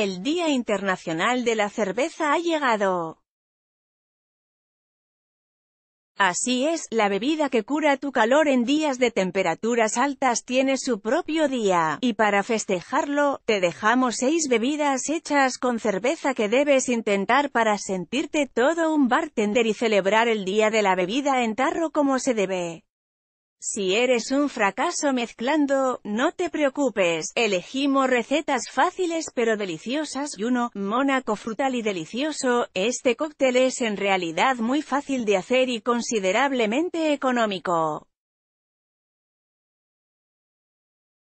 El Día Internacional de la Cerveza ha llegado. Así es, la bebida que cura tu calor en días de temperaturas altas tiene su propio día, y para festejarlo, te dejamos seis bebidas hechas con cerveza que debes intentar para sentirte todo un bartender y celebrar el día de la bebida en tarro como se debe. Si eres un fracaso mezclando, no te preocupes, elegimos recetas fáciles pero deliciosas y uno, Mónaco frutal y delicioso, este cóctel es en realidad muy fácil de hacer y considerablemente económico.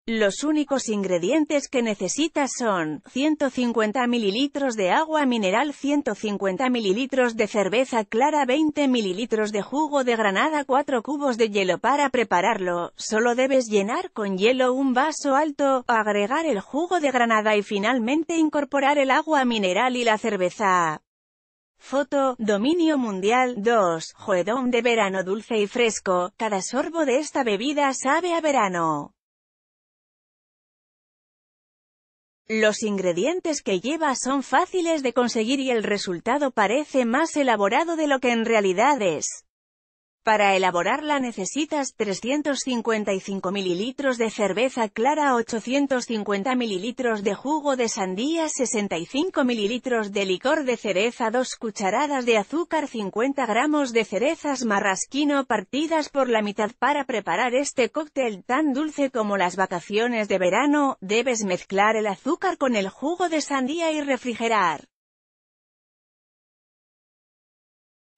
Los únicos ingredientes que necesitas son 150 mililitros de agua mineral, 150 mililitros de cerveza clara, 20 mililitros de jugo de granada, 4 cubos de hielo para prepararlo. Solo debes llenar con hielo un vaso alto, agregar el jugo de granada y finalmente incorporar el agua mineral y la cerveza. Foto, Dominio Mundial, 2, Juedón de verano dulce y fresco, cada sorbo de esta bebida sabe a verano. Los ingredientes que lleva son fáciles de conseguir y el resultado parece más elaborado de lo que en realidad es. Para elaborarla necesitas 355 mililitros de cerveza clara, 850 mililitros de jugo de sandía, 65 mililitros de licor de cereza, 2 cucharadas de azúcar, 50 gramos de cerezas marrasquino partidas por la mitad. Para preparar este cóctel tan dulce como las vacaciones de verano, debes mezclar el azúcar con el jugo de sandía y refrigerar.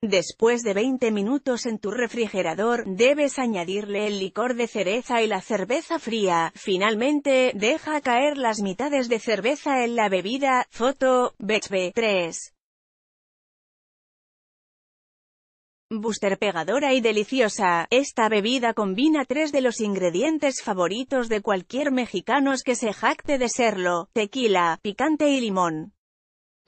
Después de 20 minutos en tu refrigerador, debes añadirle el licor de cereza y la cerveza fría. Finalmente, deja caer las mitades de cerveza en la bebida. Foto, b 3. Booster pegadora y deliciosa, esta bebida combina tres de los ingredientes favoritos de cualquier mexicano que se jacte de serlo, tequila, picante y limón.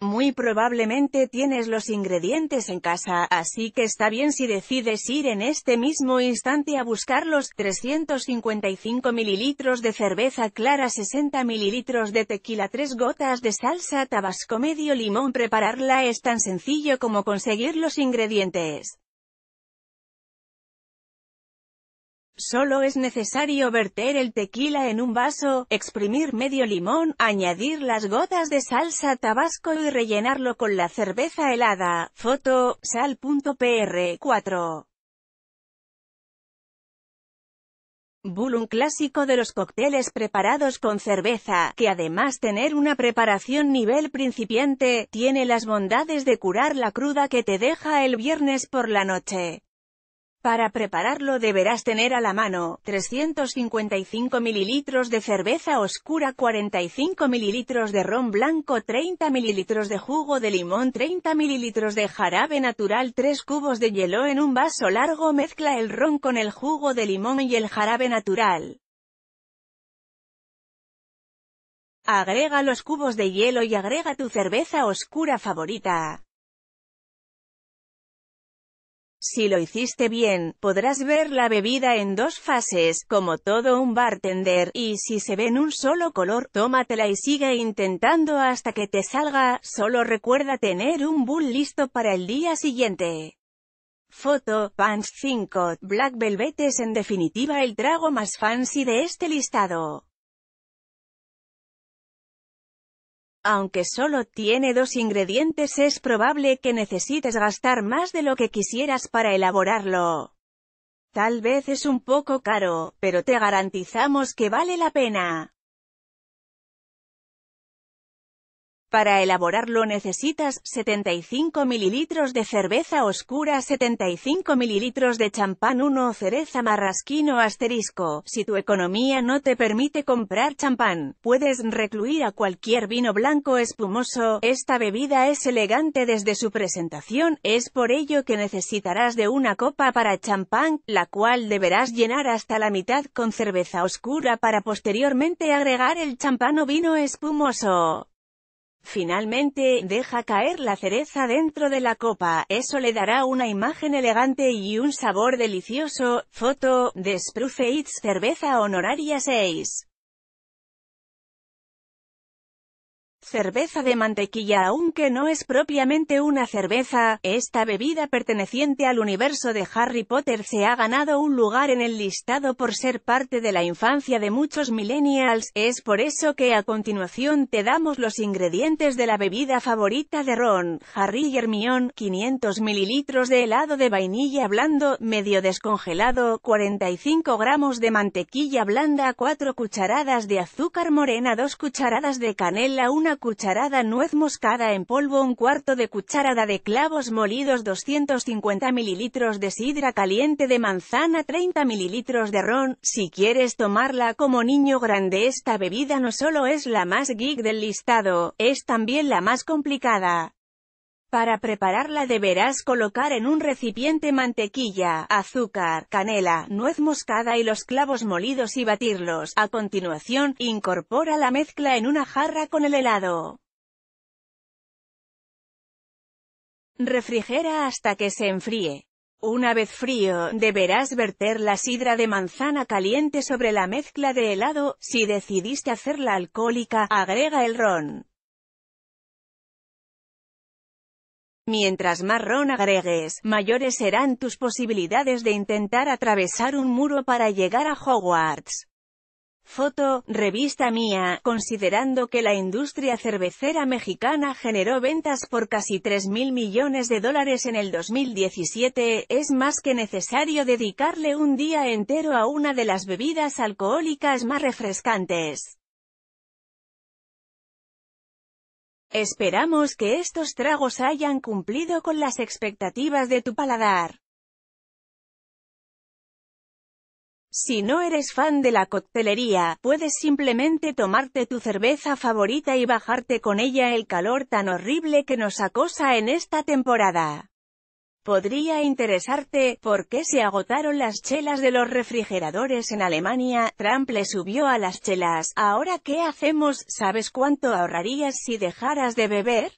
Muy probablemente tienes los ingredientes en casa, así que está bien si decides ir en este mismo instante a buscar los 355 mililitros de cerveza clara 60 mililitros de tequila 3 gotas de salsa tabasco medio limón Prepararla es tan sencillo como conseguir los ingredientes. Solo es necesario verter el tequila en un vaso, exprimir medio limón, añadir las gotas de salsa tabasco y rellenarlo con la cerveza helada. Foto, sal.pr 4. Bull un clásico de los cócteles preparados con cerveza, que además tener una preparación nivel principiante, tiene las bondades de curar la cruda que te deja el viernes por la noche. Para prepararlo deberás tener a la mano, 355 mililitros de cerveza oscura 45 mililitros de ron blanco 30 mililitros de jugo de limón 30 mililitros de jarabe natural 3 cubos de hielo en un vaso largo mezcla el ron con el jugo de limón y el jarabe natural. Agrega los cubos de hielo y agrega tu cerveza oscura favorita. Si lo hiciste bien, podrás ver la bebida en dos fases, como todo un bartender, y si se ve en un solo color, tómatela y sigue intentando hasta que te salga, solo recuerda tener un bull listo para el día siguiente. Foto, Pants 5, Black Velvet es en definitiva el trago más fancy de este listado. Aunque solo tiene dos ingredientes es probable que necesites gastar más de lo que quisieras para elaborarlo. Tal vez es un poco caro, pero te garantizamos que vale la pena. Para elaborarlo necesitas 75 ml de cerveza oscura 75 ml de champán 1 cereza marrasquino asterisco. Si tu economía no te permite comprar champán, puedes recluir a cualquier vino blanco espumoso. Esta bebida es elegante desde su presentación, es por ello que necesitarás de una copa para champán, la cual deberás llenar hasta la mitad con cerveza oscura para posteriormente agregar el champán o vino espumoso. Finalmente, deja caer la cereza dentro de la copa, eso le dará una imagen elegante y un sabor delicioso. Foto, de Spruce Cerveza Honoraria 6. Cerveza de mantequilla Aunque no es propiamente una cerveza, esta bebida perteneciente al universo de Harry Potter se ha ganado un lugar en el listado por ser parte de la infancia de muchos millennials, es por eso que a continuación te damos los ingredientes de la bebida favorita de Ron, Harry y Hermione, 500 mililitros de helado de vainilla blando, medio descongelado, 45 gramos de mantequilla blanda, 4 cucharadas de azúcar morena, 2 cucharadas de canela, una cucharada nuez moscada en polvo, un cuarto de cucharada de clavos molidos, 250 mililitros de sidra caliente de manzana, 30 mililitros de ron. Si quieres tomarla como niño grande, esta bebida no solo es la más geek del listado, es también la más complicada. Para prepararla deberás colocar en un recipiente mantequilla, azúcar, canela, nuez moscada y los clavos molidos y batirlos. A continuación, incorpora la mezcla en una jarra con el helado. Refrigera hasta que se enfríe. Una vez frío, deberás verter la sidra de manzana caliente sobre la mezcla de helado, si decidiste hacerla alcohólica, agrega el ron. Mientras más ron agregues, mayores serán tus posibilidades de intentar atravesar un muro para llegar a Hogwarts. Foto, revista mía, considerando que la industria cervecera mexicana generó ventas por casi 3.000 millones de dólares en el 2017, es más que necesario dedicarle un día entero a una de las bebidas alcohólicas más refrescantes. Esperamos que estos tragos hayan cumplido con las expectativas de tu paladar. Si no eres fan de la coctelería, puedes simplemente tomarte tu cerveza favorita y bajarte con ella el calor tan horrible que nos acosa en esta temporada. Podría interesarte, ¿por qué se agotaron las chelas de los refrigeradores en Alemania? Trump le subió a las chelas, ¿ahora qué hacemos? ¿Sabes cuánto ahorrarías si dejaras de beber?